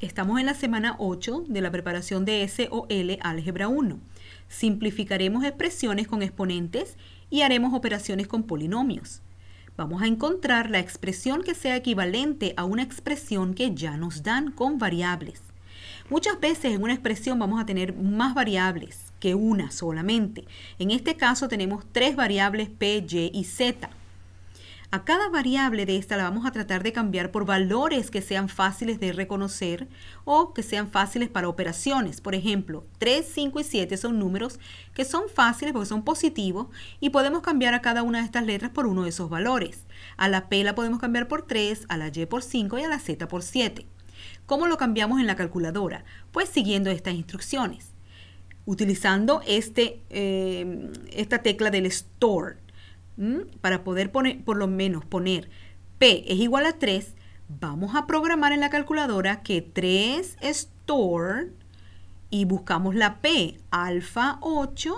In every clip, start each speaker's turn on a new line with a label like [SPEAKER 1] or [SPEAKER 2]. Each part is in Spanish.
[SPEAKER 1] Estamos en la semana 8 de la preparación de SOL Álgebra 1. Simplificaremos expresiones con exponentes y haremos operaciones con polinomios. Vamos a encontrar la expresión que sea equivalente a una expresión que ya nos dan con variables. Muchas veces en una expresión vamos a tener más variables que una solamente. En este caso tenemos tres variables p, y, y z. A cada variable de esta la vamos a tratar de cambiar por valores que sean fáciles de reconocer o que sean fáciles para operaciones. Por ejemplo, 3, 5 y 7 son números que son fáciles porque son positivos y podemos cambiar a cada una de estas letras por uno de esos valores. A la P la podemos cambiar por 3, a la Y por 5 y a la Z por 7. ¿Cómo lo cambiamos en la calculadora? Pues siguiendo estas instrucciones utilizando este, eh, esta tecla del store para poder poner, por lo menos poner P es igual a 3, vamos a programar en la calculadora que 3 store y buscamos la P, alfa 8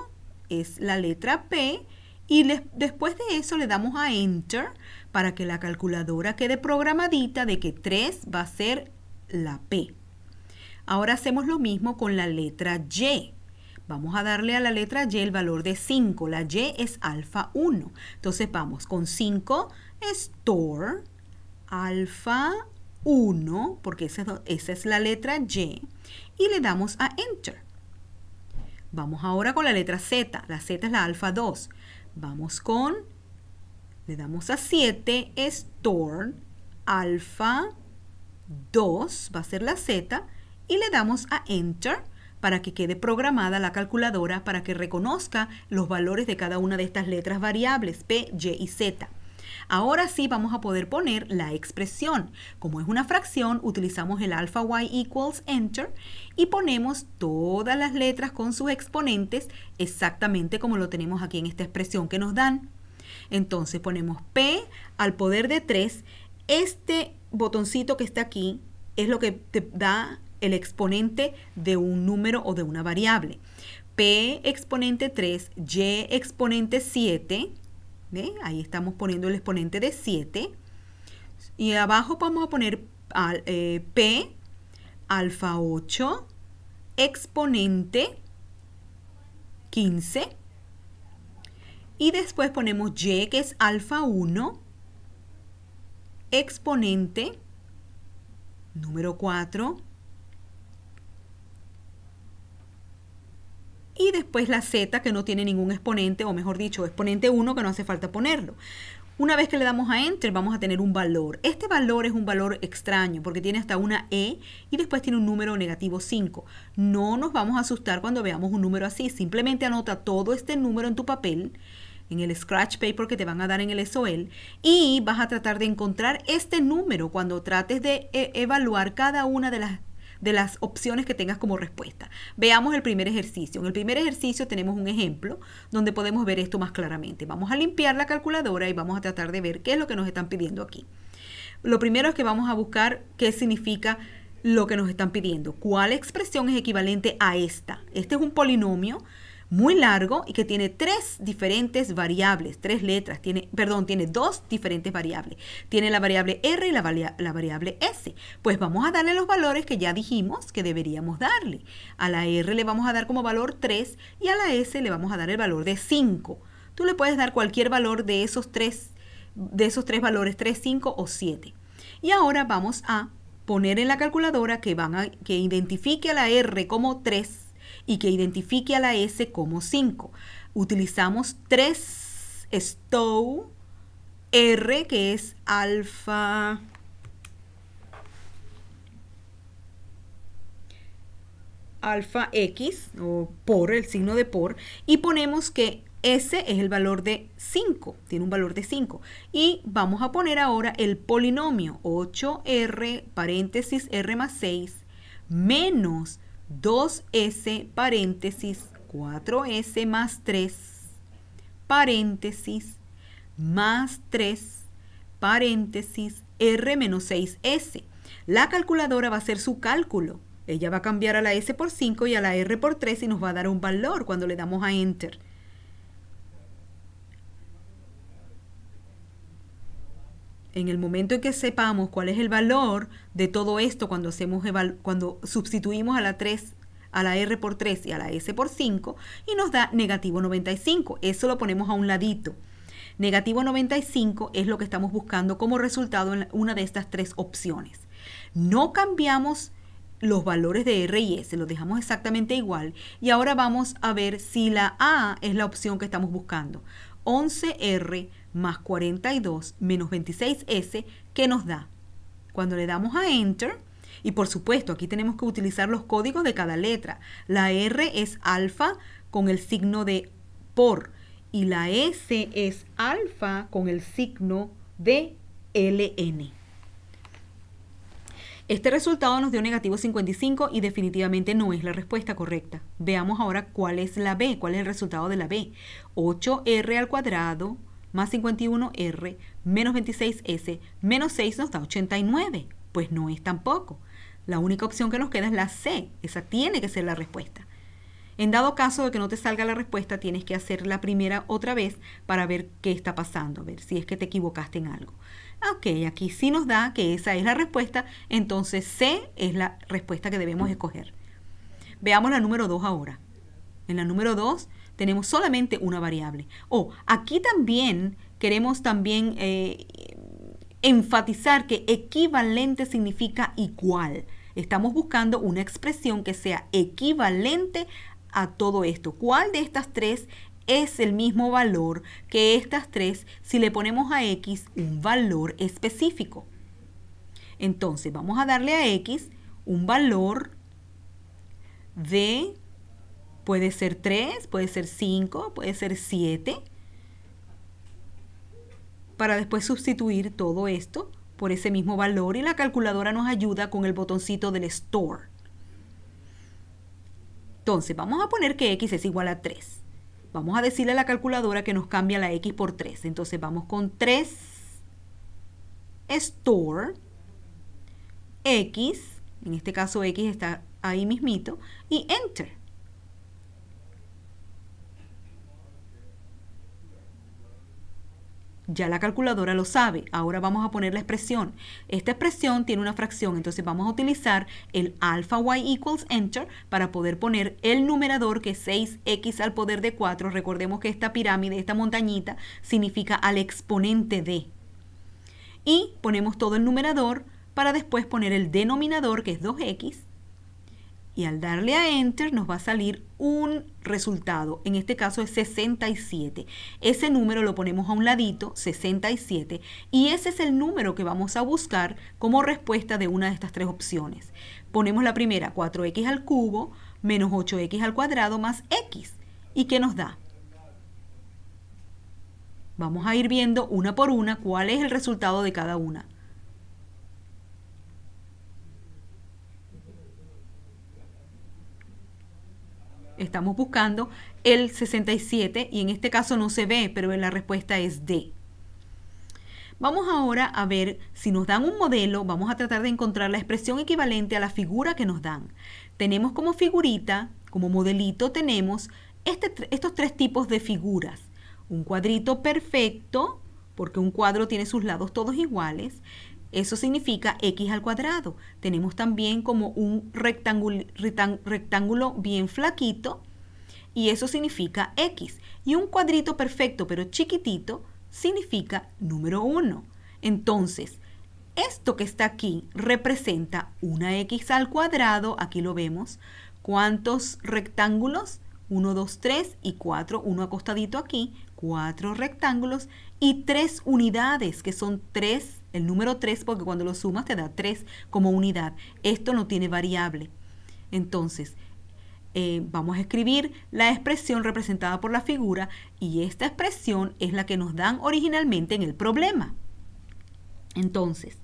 [SPEAKER 1] es la letra P y después de eso le damos a enter para que la calculadora quede programadita de que 3 va a ser la P. Ahora hacemos lo mismo con la letra Y. Vamos a darle a la letra Y el valor de 5. La Y es alfa 1. Entonces vamos con 5, store, alfa 1, porque esa, es la letra Y. Y le damos a enter. Vamos ahora con la letra Z. La Z es la alfa 2. Vamos con, le damos a 7, store, alfa 2, va a ser la Z. Y le damos a enter para que quede programada la calculadora para que reconozca los valores de cada una de estas letras variables P, Y y Z. Ahora sí vamos a poder poner la expresión. Como es una fracción, utilizamos el alfa y equals enter y ponemos todas las letras con sus exponentes exactamente como lo tenemos aquí en esta expresión que nos dan. Entonces ponemos P al poder de 3. Este botoncito que está aquí es lo que te da el exponente de un número o de una variable. P exponente 3, Y exponente 7, ahí estamos poniendo el exponente de 7. Y abajo vamos a poner al, eh, P alfa 8 exponente 15. Y después ponemos Y que es alfa 1 exponente número 4 y después la z que no tiene ningún exponente, o mejor dicho, exponente 1 que no hace falta ponerlo. Una vez que le damos a Enter, vamos a tener un valor. Este valor es un valor extraño porque tiene hasta una E y después tiene un número negativo 5. No nos vamos a asustar cuando veamos un número así. Simplemente anota todo este número en tu papel, en el scratch paper que te van a dar en el SOL, y vas a tratar de encontrar este número cuando trates de e-, evaluar cada una de las de las opciones que tengas como respuesta. Veamos el primer ejercicio. En el primer ejercicio tenemos un ejemplo donde podemos ver esto más claramente. Vamos a limpiar la calculadora y vamos a tratar de ver qué es lo que nos están pidiendo aquí. Lo primero es que vamos a buscar qué significa lo que nos están pidiendo. ¿Cuál expresión es equivalente a esta? Este es un polinomio muy largo y que tiene tres diferentes variables, tres letras, tiene, perdón, tiene dos diferentes variables. Tiene la variable R y la, la variable S. Pues vamos a darle los valores que ya dijimos que deberíamos darle. A la R le vamos a dar como valor 3 y a la S le vamos a dar el valor de 5. Tú le puedes dar cualquier valor de esos tres, de esos tres valores, 3, 5 o 7. Y ahora vamos a poner en la calculadora que, van a, que identifique a la R como 3 y que identifique a la S como 5. Utilizamos 3 Stow R, que es alfa. alfa x o por el signo de por y ponemos que S es el valor de 5, tiene un valor de 5. Y vamos a poner ahora el polinomio 8r paréntesis r más 6 menos 2S paréntesis 4S más 3 paréntesis más 3 paréntesis R menos 6S. La calculadora va a hacer su cálculo. Ella va a cambiar a la S por 5 y a la R por 3 y nos va a dar un valor cuando le damos a Enter. en el momento en que sepamos cuál es el valor de todo esto cuando, hacemos cuando sustituimos a la 3 a la R por 3 y a la S por 5 y nos da negativo 95. Eso lo ponemos a un ladito. Negativo 95 es lo que estamos buscando como resultado en una de estas tres opciones. No cambiamos los valores de R y S, los dejamos exactamente igual. Y ahora vamos a ver si la A es la opción que estamos buscando. 11R más 42 menos 26S que nos da. Cuando le damos a Enter, y por supuesto aquí tenemos que utilizar los códigos de cada letra. La R es alfa con el signo de por y la S es alfa con el signo de LN. Este resultado nos dio negativo 55 y definitivamente no es la respuesta correcta. Veamos ahora cuál es la B, cuál es el resultado de la B. 8R al cuadrado más 51R menos 26S menos 6 nos da 89. Pues no es tampoco. La única opción que nos queda es la C. Esa tiene que ser la respuesta. En dado caso de que no te salga la respuesta, tienes que hacer la primera otra vez para ver qué está pasando, a ver si es que te equivocaste en algo. Ah, ok, aquí sí nos da que esa es la respuesta, entonces C es la respuesta que debemos escoger. Veamos la número 2 ahora. En la número 2 tenemos solamente una variable. oh, aquí también queremos también eh, enfatizar que equivalente significa igual. Estamos buscando una expresión que sea equivalente a todo esto. ¿Cuál de estas tres es el mismo valor que estas tres si le ponemos a x un valor específico? Entonces vamos a darle a x un valor de Puede ser 3, puede ser 5, puede ser 7. Para después sustituir todo esto por ese mismo valor y la calculadora nos ayuda con el botoncito del store. Entonces, vamos a poner que x es igual a 3. Vamos a decirle a la calculadora que nos cambia la x por 3. Entonces, vamos con 3 store x, en este caso x está ahí mismito, y enter. Ya la calculadora lo sabe. Ahora vamos a poner la expresión. Esta expresión tiene una fracción, entonces vamos a utilizar el alfa y equals enter para poder poner el numerador que es 6x al poder de 4. Recordemos que esta pirámide, esta montañita, significa al exponente de. Y ponemos todo el numerador para después poner el denominador que es 2x y al darle a enter nos va a salir un resultado. En este caso es 67. Ese número lo ponemos a un ladito, 67, y ese es el número que vamos a buscar como respuesta de una de estas tres opciones. Ponemos la primera, 4x al cubo menos 8x al cuadrado más x. ¿Y qué nos da? Vamos a ir viendo una por una cuál es el resultado de cada una. estamos buscando, el 67, y en este caso no se ve, pero la respuesta es D. Vamos ahora a ver si nos dan un modelo, vamos a tratar de encontrar la expresión equivalente a la figura que nos dan. Tenemos como figurita, como modelito, tenemos este estos tres tipos de figuras. Un cuadrito perfecto, porque un cuadro tiene sus lados todos iguales. Eso significa x al cuadrado. Tenemos también como un rectángulo, rectángulo bien flaquito, y eso significa X. Y un cuadrito perfecto pero chiquitito significa número 1. Entonces, esto que está aquí representa una X al cuadrado, aquí lo vemos. ¿Cuántos rectángulos? 1, 2, 3 y 4, uno acostadito aquí, 4 rectángulos y 3 unidades, que son 3, el número 3, porque cuando lo sumas te da 3 como unidad. Esto no tiene variable. Entonces, eh, vamos a escribir la expresión representada por la figura y esta expresión es la que nos dan originalmente en el problema. Entonces,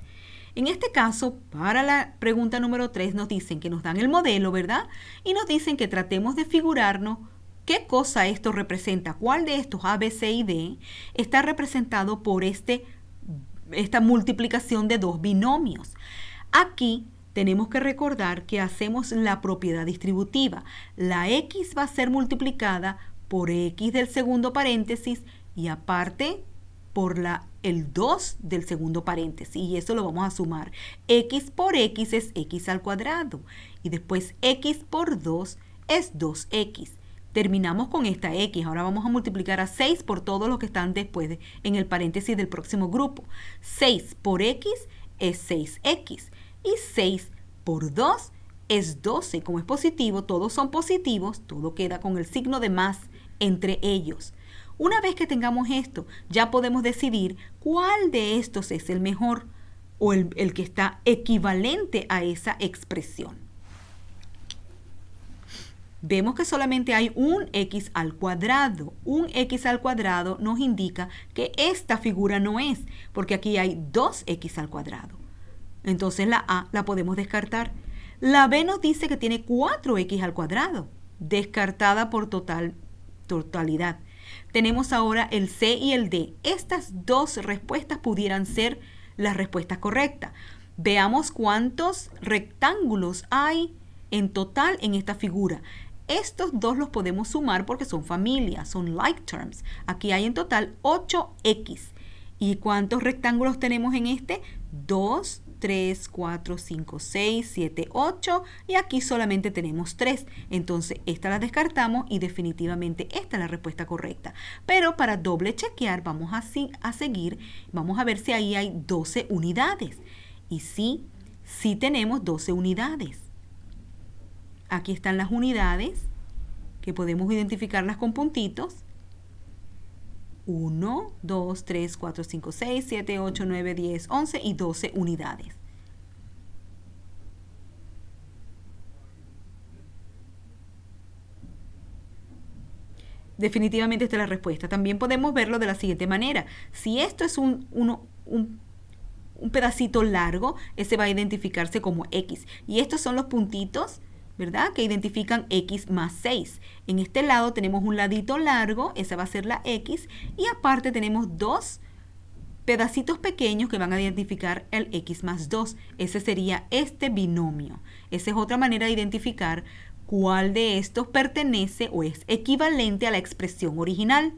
[SPEAKER 1] en este caso, para la pregunta número 3 nos dicen que nos dan el modelo, ¿verdad? Y nos dicen que tratemos de figurarnos qué cosa esto representa, cuál de estos A, B, C y D está representado por este, esta multiplicación de dos binomios. Aquí tenemos que recordar que hacemos la propiedad distributiva. La x va a ser multiplicada por x del segundo paréntesis y aparte por la, el 2 del segundo paréntesis y eso lo vamos a sumar. x por x es x al cuadrado y después x por 2 es 2x. Terminamos con esta x, ahora vamos a multiplicar a 6 por todos los que están después en el paréntesis del próximo grupo. 6 por x es 6x y 6 por 2 es 12. Como es positivo, todos son positivos, todo queda con el signo de más entre ellos. Una vez que tengamos esto, ya podemos decidir cuál de estos es el mejor o el, que está equivalente a esa expresión. Vemos que solamente hay un x al cuadrado. Un x al cuadrado nos indica que esta figura no es, porque aquí hay 2x al cuadrado. Entonces la A la podemos descartar. La B nos dice que tiene 4x al cuadrado, descartada por total, totalidad. Tenemos ahora el C y el D. Estas dos respuestas pudieran ser las respuestas correctas. Veamos cuántos rectángulos hay en total en esta figura. Estos dos los podemos sumar porque son familias, son like terms. Aquí hay en total 8x. ¿Y cuántos rectángulos tenemos en este? 2, 3, 4, 5, 6, 7, 8 y aquí solamente tenemos 3. Entonces esta la descartamos y definitivamente esta es la respuesta correcta. Pero para doble chequear vamos a, a seguir, vamos a ver si ahí hay 12 unidades. Y sí, sí tenemos 12 unidades. Aquí están las unidades que podemos identificarlas con puntitos 1, 2, 3, 4, 5, 6, 7, 8, 9, 10, 11 y 12 unidades. Definitivamente esta es la respuesta. También podemos verlo de la siguiente manera. Si esto es un, un, un pedacito largo, ese va a identificarse como X. Y estos son los puntitos ¿verdad? Que identifican X más 6. En este lado tenemos un ladito largo, esa va a ser la X, y aparte tenemos dos pedacitos pequeños que van a identificar el X más 2. Ese sería este binomio. Esa es otra manera de identificar cuál de estos pertenece o es equivalente a la expresión original.